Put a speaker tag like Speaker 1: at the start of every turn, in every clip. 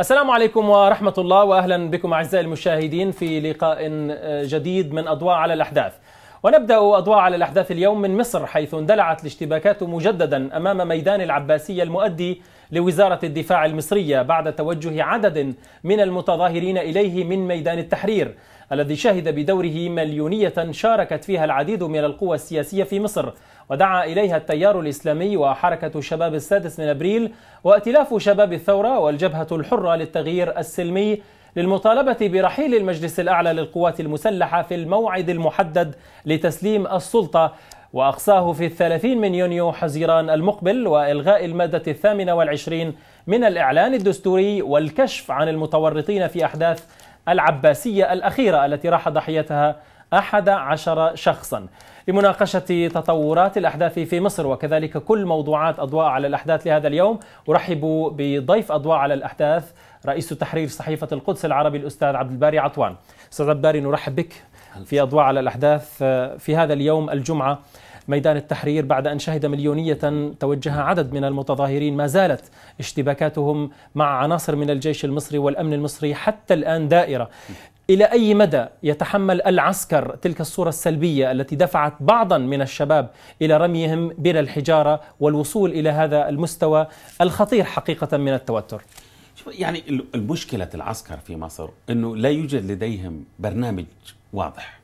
Speaker 1: السلام عليكم ورحمة الله وأهلا بكم أعزائي المشاهدين في لقاء جديد من أضواء على الأحداث ونبدأ أضواء على الأحداث اليوم من مصر حيث اندلعت الاشتباكات مجددا أمام ميدان العباسية المؤدي لوزارة الدفاع المصرية بعد توجه عدد من المتظاهرين إليه من ميدان التحرير الذي شهد بدوره مليونية شاركت فيها العديد من القوى السياسية في مصر ودعا إليها التيار الإسلامي وحركة الشباب السادس من أبريل وائتلاف شباب الثورة والجبهة الحرة للتغيير السلمي للمطالبة برحيل المجلس الأعلى للقوات المسلحة في الموعد المحدد لتسليم السلطة وأقصاه في الثلاثين من يونيو حزيران المقبل وإلغاء المادة الثامنة والعشرين من الإعلان الدستوري والكشف عن المتورطين في أحداث العباسية الأخيرة التي راح ضحيتها أحد عشر شخصا لمناقشة تطورات الأحداث في مصر وكذلك كل موضوعات أضواء على الأحداث لهذا اليوم أرحب بضيف أضواء على الأحداث رئيس تحرير صحيفة القدس العربي الأستاذ عبد الباري عطوان أستاذ عبد الباري نرحب بك في أضواء على الأحداث في هذا اليوم الجمعة ميدان التحرير بعد أن شهد مليونية توجه عدد من المتظاهرين ما زالت اشتباكاتهم مع عناصر من الجيش المصري والأمن المصري حتى الآن دائرة إلى أي مدى يتحمل العسكر تلك الصورة السلبية التي دفعت بعضا من الشباب إلى رميهم بلا الحجارة والوصول إلى هذا المستوى الخطير حقيقة من التوتر
Speaker 2: يعني المشكلة العسكر في مصر أنه لا يوجد لديهم برنامج واضح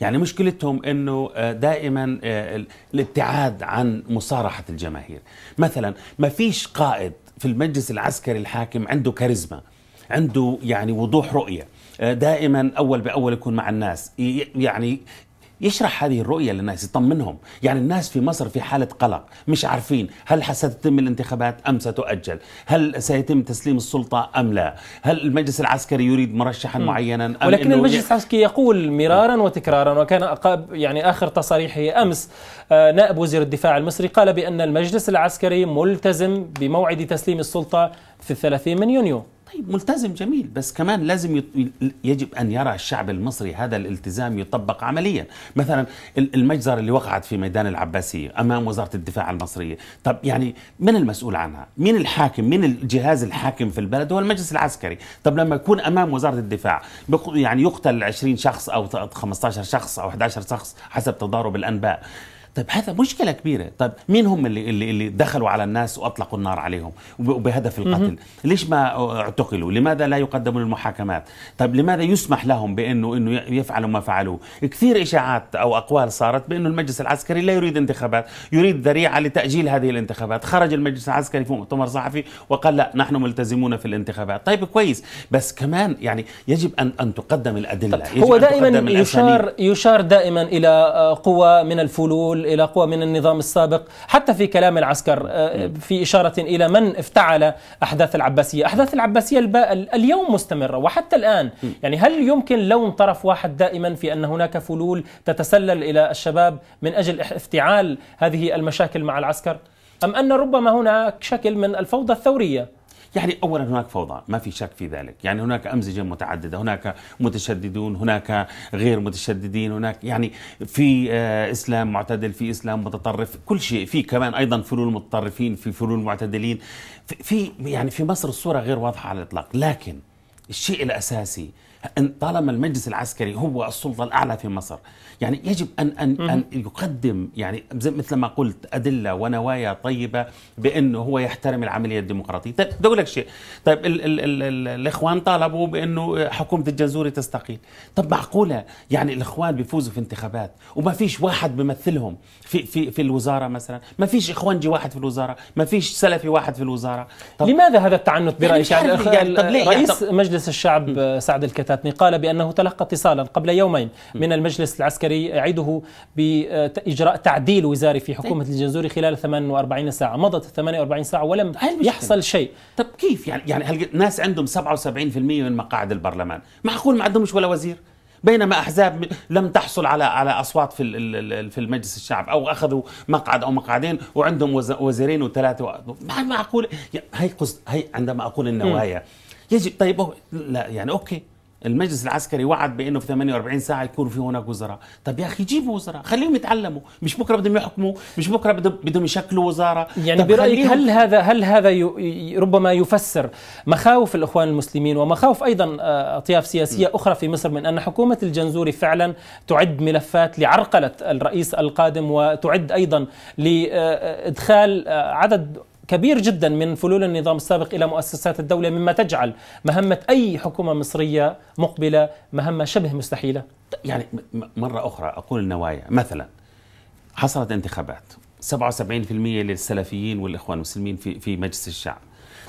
Speaker 2: يعني مشكلتهم أنه آه، دائما آه، الابتعاد عن مصارحة الجماهير مثلا ما فيش قائد في المجلس العسكري الحاكم عنده كاريزما عنده يعني وضوح رؤيه دائما اول باول يكون مع الناس يعني يشرح هذه الرؤية للناس يطمنهم يعني الناس في مصر في حالة قلق مش عارفين هل ستتم الانتخابات أم ستؤجل هل سيتم تسليم السلطة أم لا هل المجلس العسكري يريد مرشحا م. معينا أم ولكن المجلس
Speaker 1: العسكري يقول مرارا وتكرارا وكان يعني آخر تصاريحه أمس آه، نائب وزير الدفاع المصري قال بأن المجلس العسكري ملتزم بموعد تسليم السلطة في الثلاثين من يونيو
Speaker 2: طيب ملتزم جميل بس كمان لازم يط... يجب ان يرى الشعب المصري هذا الالتزام يطبق عمليا مثلا المجزرة اللي وقعت في ميدان العباسيه امام وزاره الدفاع المصريه طب يعني من المسؤول عنها مين الحاكم مين الجهاز الحاكم في البلد هو المجلس العسكري طب لما يكون امام وزاره الدفاع يعني يقتل 20 شخص او 15 شخص او 11 شخص حسب تضارب الانباء طيب هذا مشكله كبيره طيب مين هم اللي اللي, اللي دخلوا على الناس واطلقوا النار عليهم بهدف القتل ليش ما اعتقلوا لماذا لا يقدموا للمحاكمات طيب لماذا يسمح لهم بانه انه يفعلوا ما فعلوه كثير اشاعات او اقوال صارت بانه المجلس العسكري لا يريد انتخابات يريد ذريعه لتاجيل هذه الانتخابات خرج المجلس العسكري في مؤتمر صحفي وقال لا نحن ملتزمون في الانتخابات طيب كويس بس كمان يعني يجب ان ان تقدم الادله هو دائما يشار
Speaker 1: يشار دائما الى آه، قوى من الفلول إلى قوى من النظام السابق حتى في كلام العسكر آه، في إشارة إلى من افتعل أحداث العباسية أحداث العباسية اليوم مستمرة وحتى الآن يعني هل يمكن لون طرف واحد دائما في أن هناك فلول تتسلل إلى الشباب من أجل افتعال هذه المشاكل مع العسكر أم أن ربما هناك شكل من الفوضى الثورية يعني اولا هناك فوضى ما في شك
Speaker 2: في ذلك يعني هناك امزجه متعدده هناك متشددون هناك غير متشددين هناك يعني في آه، اسلام معتدل في اسلام متطرف كل شيء في كمان ايضا فلول متطرفين في فلول معتدلين في يعني في مصر الصوره غير واضحه على الاطلاق لكن الشيء الاساسي أن طالما المجلس العسكري هو السلطة الأعلى في مصر يعني يجب أن, أن, أن يقدم يعني مثل ما قلت أدلة ونوايا طيبة بأنه هو يحترم العملية الديمقراطية طيب بدي أقول لك شيء طيب ال ال ال الـ الإخوان طالبوا بأنه حكومة الجنزوري تستقيل طب معقولة يعني الإخوان بيفوزوا في انتخابات وما فيش واحد بيمثلهم في, في, في الوزارة مثلا ما فيش إخوانجي واحد في الوزارة ما فيش
Speaker 1: سلفي واحد في الوزارة طب لماذا هذا التعنت يعني برأيك يعني, يعني, يعني رئيس يعني مجلس الشعب سعد الكتاب حدثتني قال بأنه تلقى اتصالا قبل يومين من المجلس العسكري يعده بإجراء تعديل وزاري في طيب. حكومة الجنزوري خلال 48 ساعة مضت 48 ساعة ولم طيب، يحصل شيء طب كيف يعني يعني هل ناس عندهم 77% من مقاعد
Speaker 2: البرلمان معقول ما عندهمش ولا وزير بينما احزاب لم تحصل على على اصوات في في المجلس الشعب او اخذوا مقعد او مقعدين وعندهم وزيرين وثلاثه معقول يعني هي قصد هي عندما اقول النوايا يجب طيب لا يعني اوكي المجلس العسكري وعد بانه في 48 ساعه يكون في هناك وزراء طب يا اخي جيبوا وزراء
Speaker 1: خليهم يتعلموا مش بكره بدهم يحكموا مش بكره بدهم يشكلوا وزاره يعني برايك هل هذا هل هذا ربما يفسر مخاوف الاخوان المسلمين ومخاوف ايضا آه، اطياف سياسيه اخرى في مصر من ان حكومه الجنزوري فعلا تعد ملفات لعرقله الرئيس القادم وتعد ايضا لادخال آه، عدد كبير جدا من فلول النظام السابق الى مؤسسات الدوله مما تجعل مهمه اي حكومه مصريه مقبله مهمه شبه مستحيله يعني مره اخرى
Speaker 2: اقول النوايا مثلا حصلت انتخابات 77% للسلفيين والاخوان المسلمين في في مجلس الشعب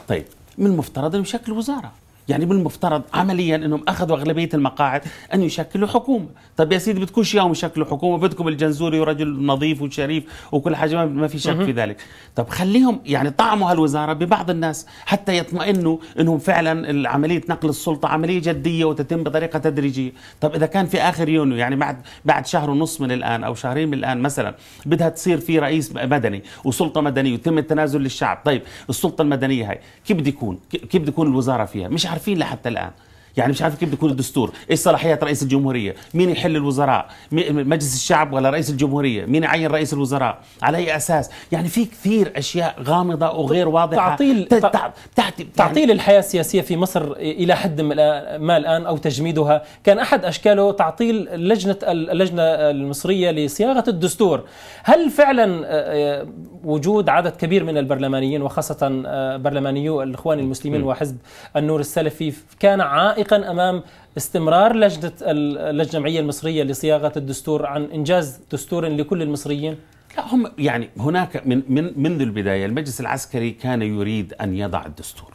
Speaker 2: طيب من المفترض ان يشكل وزاره يعني بالمفترض عمليا انهم اخذوا اغلبيه المقاعد ان يشكلوا حكومه، طيب يا سيدي بدكم يوم يشكلوا حكومه، بدكم الجنزوري ورجل نظيف وشريف وكل حاجه ما في شك في ذلك، طب خليهم يعني طعموا هالوزاره ببعض الناس حتى يطمئنوا انهم فعلا عمليه نقل السلطه عمليه جديه وتتم بطريقه تدريجيه، طب اذا كان في اخر يونيو يعني بعد بعد شهر ونص من الان او شهرين من الان مثلا بدها تصير في رئيس مدني وسلطه مدنيه ويتم التنازل للشعب، طيب السلطه المدنيه هاي كيف بده يكون؟ كيف بده يكون الوزاره فيها؟ مش عارف عارفين لحتى الآن يعني مش عارف كيف بيكون الدستور ايش صلاحيات رئيس الجمهوريه مين يحل الوزراء مجلس الشعب ولا رئيس الجمهوريه مين يعين رئيس الوزراء على اي اساس يعني في كثير اشياء غامضه وغير
Speaker 1: واضحه تعطيل تحت يعني تعطيل يعني الحياه السياسيه في مصر الى حد ما الان او تجميدها كان احد اشكاله تعطيل لجنه اللجنه المصريه لصياغه الدستور هل فعلا آه، آه، وجود عدد كبير من البرلمانيين وخاصه آه، برلمانيو الاخوان المسلمين وحزب النور السلفي كان عائد عائقا امام استمرار لجنه اللجنه المصريه لصياغه الدستور عن انجاز دستور لكل المصريين؟
Speaker 2: لا هم يعني هناك من من منذ البدايه المجلس العسكري كان يريد ان يضع الدستور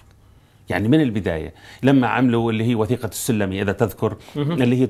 Speaker 2: يعني من البداية لما عملوا اللي هي وثيقة السلمي إذا تذكر اللي هي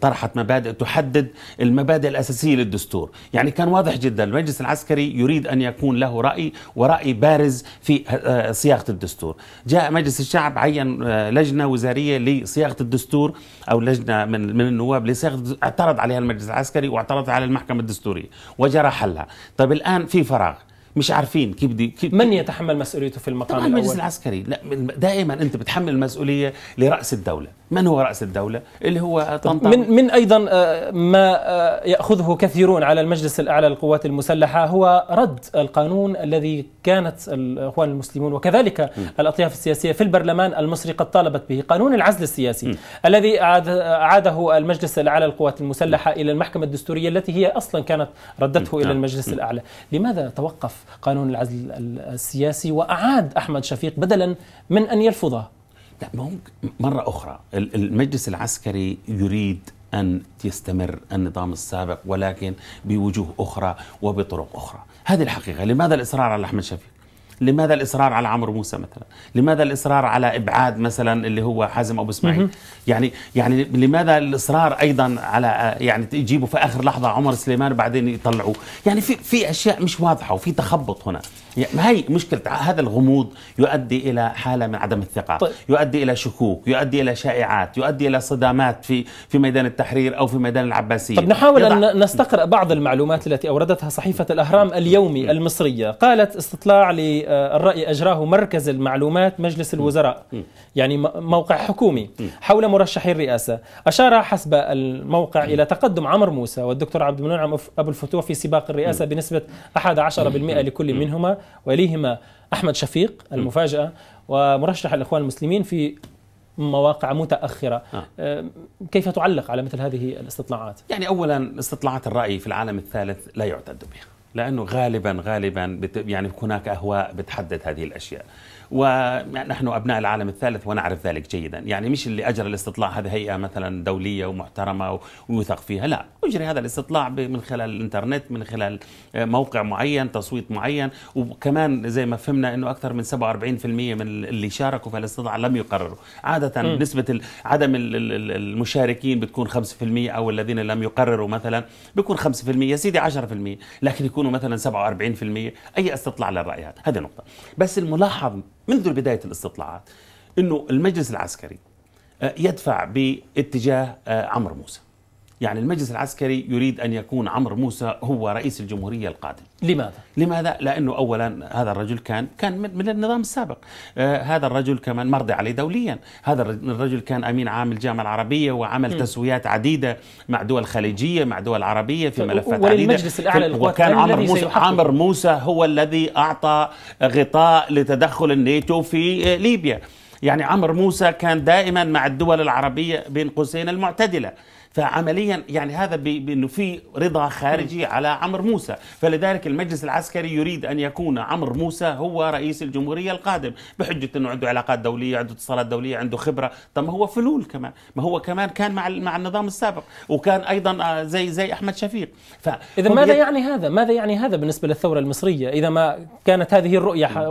Speaker 2: طرحت مبادئ تحدد المبادئ الأساسية للدستور يعني كان واضح جدا المجلس العسكري يريد أن يكون له رأي ورأي بارز في آه، آه، صياغة الدستور جاء مجلس الشعب عين آه، لجنة وزارية لصياغة الدستور أو لجنة من, من النواب لصياغة اعترض عليها المجلس العسكري واعترض على المحكمة الدستورية وجرى حلها طب الآن في فراغ مش عارفين كيف بدي كيف من يتحمل مسؤوليته في المقام طبعا الاول؟ المجلس العسكري لا دائما انت بتحمل المسؤوليه لراس الدوله، من
Speaker 1: هو راس الدوله؟
Speaker 2: اللي هو طنطا من
Speaker 1: من ايضا آه، ما آه، ياخذه كثيرون على المجلس الاعلى للقوات المسلحه هو رد القانون الذي كانت الاخوان المسلمون وكذلك م. الاطياف السياسيه في البرلمان المصري قد طالبت به، قانون العزل السياسي م. الذي اعاده المجلس الاعلى للقوات المسلحه م. الى المحكمه الدستوريه التي هي اصلا كانت ردته الى نعم. المجلس الاعلى، لماذا توقف قانون العزل السياسي وأعاد أحمد شفيق بدلا من أن يرفضه لا مرة أخرى
Speaker 2: المجلس العسكري يريد أن يستمر النظام السابق ولكن بوجوه أخرى وبطرق أخرى هذه الحقيقة لماذا الإصرار على أحمد شفيق لماذا الاصرار على عمرو موسى مثلا لماذا الاصرار على ابعاد مثلا اللي هو حازم ابو اسماعيل يعني يعني لماذا الاصرار ايضا على يعني تجيبوا في اخر لحظه عمر سليمان بعدين يطلعوه يعني في في اشياء مش واضحه وفي تخبط هنا ما هي مشكله هذا الغموض يؤدي الى حاله من عدم الثقه طيب. يؤدي الى شكوك يؤدي الى شائعات
Speaker 1: يؤدي الى صدامات في في ميدان التحرير او في ميدان العباسيه طب نحاول يضع... ان نستقرا بعض المعلومات التي اوردتها صحيفه الاهرام اليومي المصريه قالت استطلاع للراي آه، اجراه مركز المعلومات مجلس الوزراء يعني موقع حكومي حول مرشحي الرئاسه اشار حسب الموقع الى تقدم عمر موسى والدكتور عبد المنعم ابو الفتوح في سباق الرئاسه بنسبه 11% لكل منهما وإليهما أحمد شفيق المفاجأة ومرشح الإخوان المسلمين في مواقع متأخرة آه. آه. كيف تعلق على مثل هذه الاستطلاعات؟ يعني أولا استطلاعات الرأي في العالم
Speaker 2: الثالث لا يعتد بها لأنه غالبا غالبا بت يعني هناك أهواء بتحدد هذه الأشياء ونحن أبناء العالم الثالث ونعرف ذلك جيدا يعني مش اللي أجرى الاستطلاع هذه هيئة مثلا دولية ومحترمة ويوثق فيها لا أجري هذا الاستطلاع من خلال الإنترنت من خلال آه، موقع معين تصويت معين وكمان زي ما فهمنا أنه أكثر من 47% من اللي شاركوا في الاستطلاع لم يقرروا عادة م. نسبة عدم المشاركين بتكون 5% أو الذين لم يقرروا مثلا بيكون 5% يا سيدي 10% لكن يكونوا مثلا 47% أي استطلاع للرأي هذا هذه نقطة بس الملاحظ منذ بداية الاستطلاعات أنه المجلس العسكري آه، يدفع باتجاه آه، عمرو موسى يعني المجلس العسكري يريد أن يكون عمرو موسى هو رئيس الجمهورية القادم لماذا؟ لماذا؟ لأنه أولا هذا الرجل كان كان من النظام السابق آه هذا الرجل كمان مرضي عليه دوليا هذا الرجل كان أمين عام الجامعة العربية وعمل م. تسويات عديدة مع دول خليجية مع دول عربية في ملفات عديدة الأعلى وكان عمر موسى عمرو موسى هو الذي أعطى غطاء لتدخل الناتو في آه، ليبيا يعني عمرو موسى كان دائما مع الدول العربية بين قوسين المعتدلة فعمليا يعني هذا بانه في رضا خارجي على عمرو موسى فلذلك المجلس العسكري يريد ان يكون عمرو موسى هو رئيس الجمهوريه القادم بحجه انه عنده علاقات دوليه عنده اتصالات دوليه عنده خبره طب ما هو فلول كمان ما هو كمان كان مع مع النظام السابق وكان ايضا آه، زي زي احمد شفيق ف
Speaker 1: اذا ماذا يت... يعني هذا ماذا يعني هذا بالنسبه للثوره المصريه اذا ما كانت هذه الرؤيه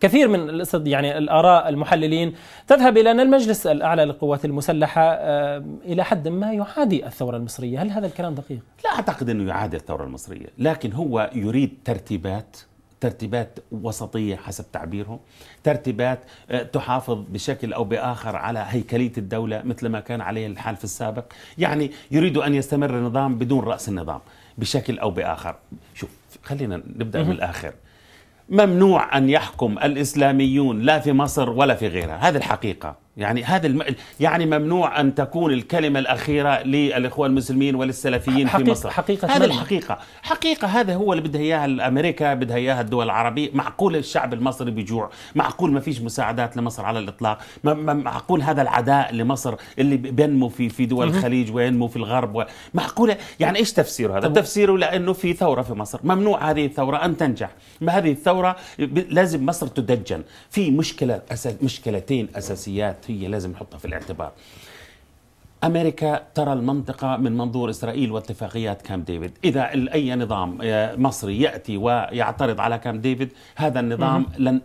Speaker 1: كثير من يعني الاراء المحللين تذهب الى ان المجلس الاعلى للقوات المسلحه آه، الى حد ما ما يعادي الثورة المصرية هل هذا الكلام دقيق؟ لا
Speaker 2: أعتقد أنه يعادي الثورة المصرية لكن هو يريد ترتيبات ترتيبات وسطية حسب تعبيره ترتيبات آه، تحافظ بشكل أو بآخر على هيكلية الدولة مثل ما كان عليه الحال في السابق يعني يريد أن يستمر النظام بدون رأس النظام بشكل أو بآخر شوف خلينا نبدأ من الآخر ممنوع أن يحكم الإسلاميون لا في مصر ولا في غيرها هذه الحقيقة يعني هذا الم... يعني ممنوع ان تكون الكلمه الاخيره للاخوان المسلمين وللسلفيين حقيقة في مصر حقيقة هذا الحقيقه حقيقه هذا هو اللي بدها اياها امريكا بدها اياها الدول العربيه معقول الشعب المصري بيجوع معقول ما فيش مساعدات لمصر على الاطلاق معقول هذا العداء لمصر اللي بينمو في في دول الخليج وينمو في الغرب و... معقوله يعني ايش تفسيره هذا تفسيره لانه في ثوره في مصر ممنوع هذه الثوره ان تنجح ما هذه الثوره لازم مصر تدجن في مشكله أس... مشكلتين اساسيات الجغرافية لازم نحطها في الاعتبار امريكا ترى المنطقه من منظور اسرائيل واتفاقيات كامب ديفيد، اذا اي نظام آه، مصري ياتي ويعترض على كامب ديفيد هذا النظام لن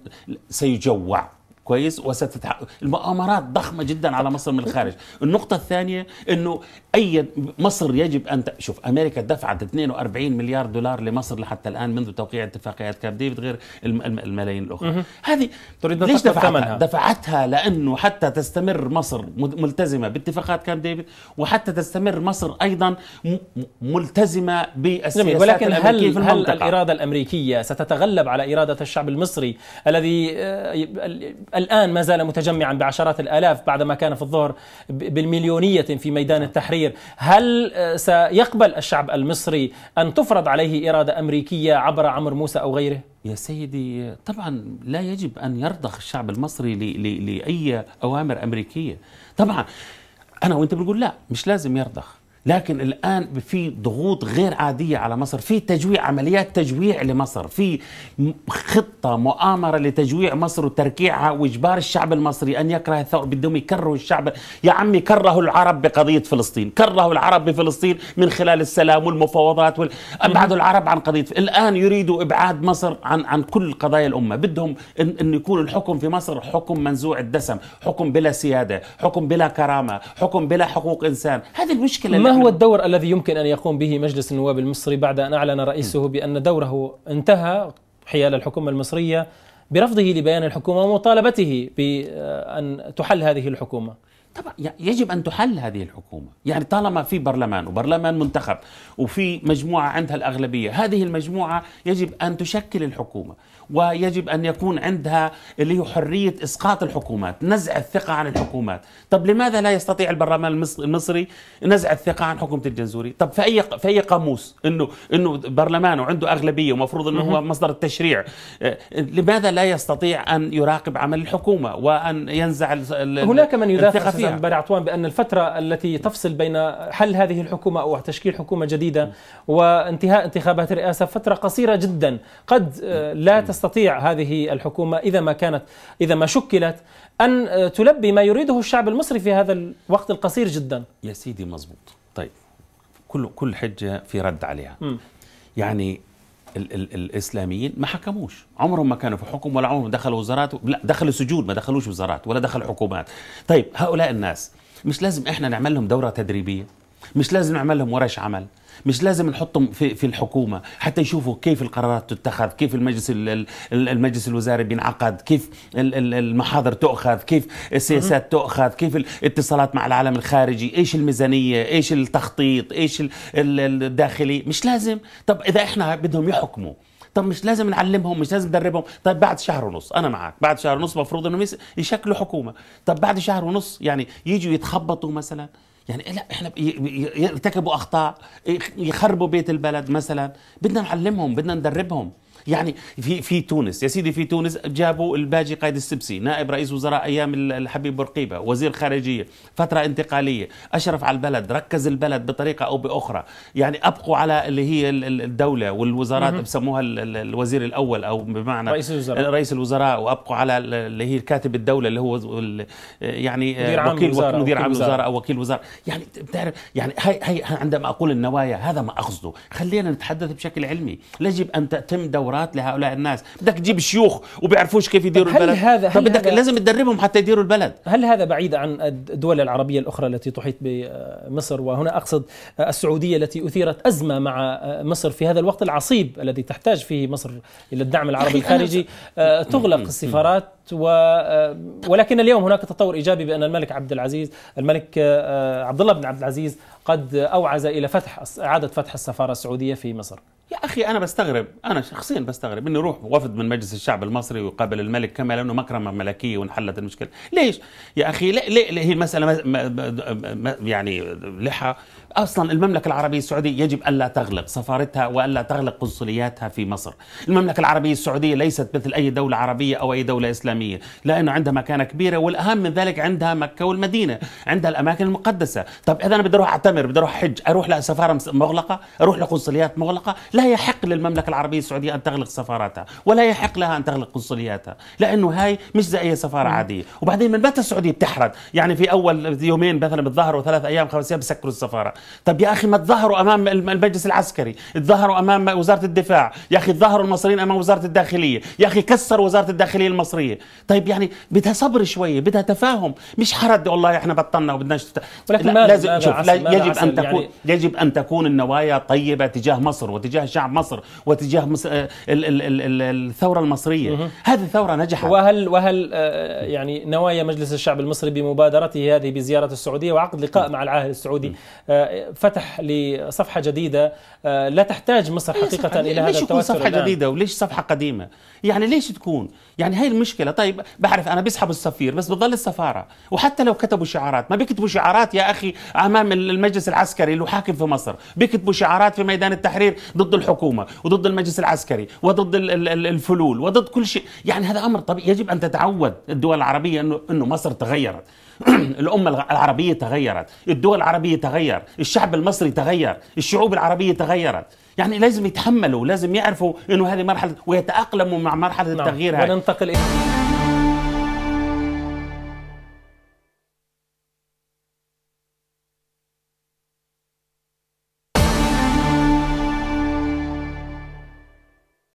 Speaker 2: سيجوع كويس وستتح... المؤامرات ضخمه جدا على مصر من الخارج النقطه الثانيه انه اي مصر يجب ان ت... شوف امريكا دفعت 42 مليار دولار لمصر لحتى الان منذ توقيع اتفاقيات كاب ديفيد غير الم... الملايين الاخرى هذه تريد ليش دفعتها ثمنها. دفعتها لانه حتى تستمر مصر ملتزمه باتفاقات كاب ديفيد وحتى تستمر مصر ايضا م... ملتزمه
Speaker 1: بالسياسات ولكن هل في هل الاراده الامريكيه ستتغلب على اراده الشعب المصري الذي آه، الآن ما زال متجمعا بعشرات الآلاف بعدما كان في الظهر بالمليونية في ميدان نعم. التحرير هل آه، سيقبل الشعب المصري أن تفرض عليه إرادة أمريكية عبر عمر موسى أو غيره؟ يا سيدي طبعا لا يجب أن يرضخ الشعب المصري لأي أوامر أمريكية طبعا
Speaker 2: أنا وأنت بنقول لا مش لازم يرضخ لكن الان في ضغوط غير عاديه على مصر في تجويع عمليات تجويع لمصر في خطه مؤامره لتجويع مصر وتركيعها واجبار الشعب المصري ان يكره الثوره بدهم يكرهوا الشعب يا عمي كرهوا العرب بقضيه فلسطين كرهوا العرب بفلسطين من خلال السلام والمفاوضات ابعدوا العرب عن قضيه الان يريدوا ابعاد مصر عن عن كل قضايا الامه بدهم ان, إن يكون الحكم في مصر حكم منزوع الدسم حكم بلا سياده حكم بلا كرامه
Speaker 1: حكم بلا حقوق انسان
Speaker 2: هذه المشكله
Speaker 1: هو الدور الذي يمكن أن يقوم به مجلس النواب المصري بعد أن أعلن رئيسه بأن دوره انتهى حيال الحكومة المصرية برفضه لبيان الحكومة ومطالبته بأن تحل هذه الحكومة طبعا
Speaker 2: يجب ان تحل هذه الحكومه، يعني طالما في برلمان وبرلمان منتخب وفي مجموعه عندها الاغلبيه، هذه المجموعه يجب ان تشكل الحكومه، ويجب ان يكون عندها اللي هو حريه اسقاط الحكومات، نزع الثقه عن الحكومات، طب لماذا لا يستطيع البرلمان المصري نزع الثقه عن حكومه الجنزوري؟ طب في اي في اي قاموس انه انه برلمان وعنده اغلبيه ومفروض انه هو مصدر التشريع، آه، لماذا لا
Speaker 1: يستطيع ان يراقب عمل الحكومه وان ينزع هناك من يدافع أستاذ باري عطوان بان الفتره التي تفصل بين حل هذه الحكومه او تشكيل حكومه جديده وانتهاء انتخابات الرئاسه فتره قصيره جدا قد آه، لا نعم. تستطيع هذه الحكومه اذا ما كانت اذا ما شكلت ان آه، تلبي ما يريده الشعب المصري في هذا الوقت القصير جدا
Speaker 2: يا سيدي مزبوط طيب كل كل حجه في رد عليها يعني ال ال الاسلاميين ما حكموش عمرهم ما كانوا في حكم ولا عمرهم دخلوا وزارات لا دخلوا سجون ما دخلوش وزارات ولا دخلوا حكومات طيب هؤلاء الناس مش لازم احنا نعمل لهم دوره تدريبيه مش لازم نعمل لهم ورش عمل مش لازم نحطهم في في الحكومه حتى يشوفوا كيف القرارات تتخذ كيف المجلس المجلس الوزاري بينعقد كيف المحاضر تؤخذ كيف السياسات تؤخذ كيف الاتصالات مع العالم الخارجي ايش الميزانيه ايش التخطيط ايش الداخلي مش لازم طب اذا احنا بدهم يحكموا طب مش لازم نعلمهم مش لازم ندربهم طيب بعد شهر ونص انا معك بعد شهر ونص المفروض انهم يشكلوا حكومه طب بعد شهر ونص يعني يجوا يتخبطوا مثلا يعني لا احنا يرتكبوا اخطاء يخربوا بيت البلد مثلا بدنا نعلمهم بدنا ندربهم يعني في في تونس يا سيدي في تونس جابوا الباجي قايد السبسي نائب رئيس وزراء ايام الحبيب بورقيبه وزير خارجيه فتره انتقاليه اشرف على البلد ركز البلد بطريقه او باخرى يعني ابقوا على اللي هي الدوله والوزارات بسموها الوزير الاول او بمعنى رئيس الوزراء رئيس الوزراء وابقوا على اللي هي كاتب الدوله اللي هو يعني مدير عام وكيل الوزارة مدير عام الوزاره او وكيل وزاره يعني بتعرف يعني هي هي عندما اقول النوايا هذا ما اقصده خلينا نتحدث بشكل علمي يجب ان تتم دورة الدورات لهؤلاء الناس بدك تجيب شيوخ وبيعرفوش
Speaker 1: كيف يديروا طيب، هل البلد هذا هل بدك هذا لازم تدربهم حتى يديروا البلد هل هذا بعيد عن الدول العربية الأخرى التي تحيط بمصر وهنا أقصد السعودية التي أثيرت أزمة مع مصر في هذا الوقت العصيب الذي تحتاج فيه مصر إلى الدعم العربي الخارجي آه، تغلق السفارات و آه، ولكن اليوم هناك تطور ايجابي بان الملك عبد العزيز الملك آه، عبد الله بن عبد العزيز قد اوعز الى فتح اعاده فتح السفاره السعوديه
Speaker 2: في مصر يا اخي انا بستغرب انا شخصيا بستغرب انه يروح وفد من مجلس الشعب المصري ويقابل الملك كما لانه مكرمه ملكيه وانحلت المشكله ليش يا اخي ليه, هي المساله يعني لحى اصلا المملكه العربيه السعوديه يجب الا تغلق سفارتها والا تغلق قنصلياتها في مصر. المملكه العربيه السعوديه ليست مثل اي دوله عربيه او اي دوله اسلاميه، لانه عندها مكانه كبيره والاهم من ذلك عندها مكه والمدينه، عندها الاماكن المقدسه، طب اذا انا بدي اروح اعتمر، بدي اروح حج، اروح لسفاره مغلقه، اروح لقنصليات مغلقه، لا يحق للمملكه العربيه السعوديه ان تغلق سفاراتها، ولا يحق لها ان تغلق قنصلياتها، لانه هاي مش زي اي سفاره عاديه، وبعدين من متى السعوديه بتحرد؟ يعني في اول يومين مثلا بالظهر وثلاث ايام خمس ايام بسكروا السفاره طب يا اخي ما تظهروا امام المجلس العسكري تظهروا امام وزاره الدفاع يا اخي تظهروا المصريين امام وزاره الداخليه يا اخي كسر وزاره الداخليه المصريه طيب يعني بدها صبر شويه بدها تفاهم مش حرد والله احنا بطلنا وبدناش ولكن لا لازم لا شوف لا يجب ان يعني تكون يعني يجب ان تكون النوايا طيبه تجاه مصر وتجاه شعب مصر وتجاه مصر آه، ال ال ال الثوره المصريه هذه الثوره
Speaker 1: نجحت وهل وهل آه، يعني نوايا مجلس الشعب المصري بمبادرته هذه بزياره السعوديه وعقد لقاء مع العاهل السعودي فتح لصفحه جديده آه، لا تحتاج مصر إيه حقيقه الى هذا ليش تكون صفحه الآن؟ جديده وليش صفحه قديمه يعني ليش تكون يعني
Speaker 2: هي المشكله طيب بعرف انا بيسحبوا السفير بس بتضل السفاره وحتى لو كتبوا شعارات ما بيكتبوا شعارات يا اخي امام المجلس العسكري اللي حاكم في مصر بيكتبوا شعارات في ميدان التحرير ضد الحكومه وضد المجلس العسكري وضد الفلول وضد كل شيء يعني هذا امر طبيعي يجب ان تتعود الدول العربيه انه انه مصر تغيرت الأمة العربية تغيرت الدول العربية تغير الشعب المصري تغير الشعوب العربية تغيرت يعني لازم يتحملوا لازم يعرفوا أنه هذه مرحلة ويتأقلموا مع مرحلة نعم. التغيير هذا وننتقل إلى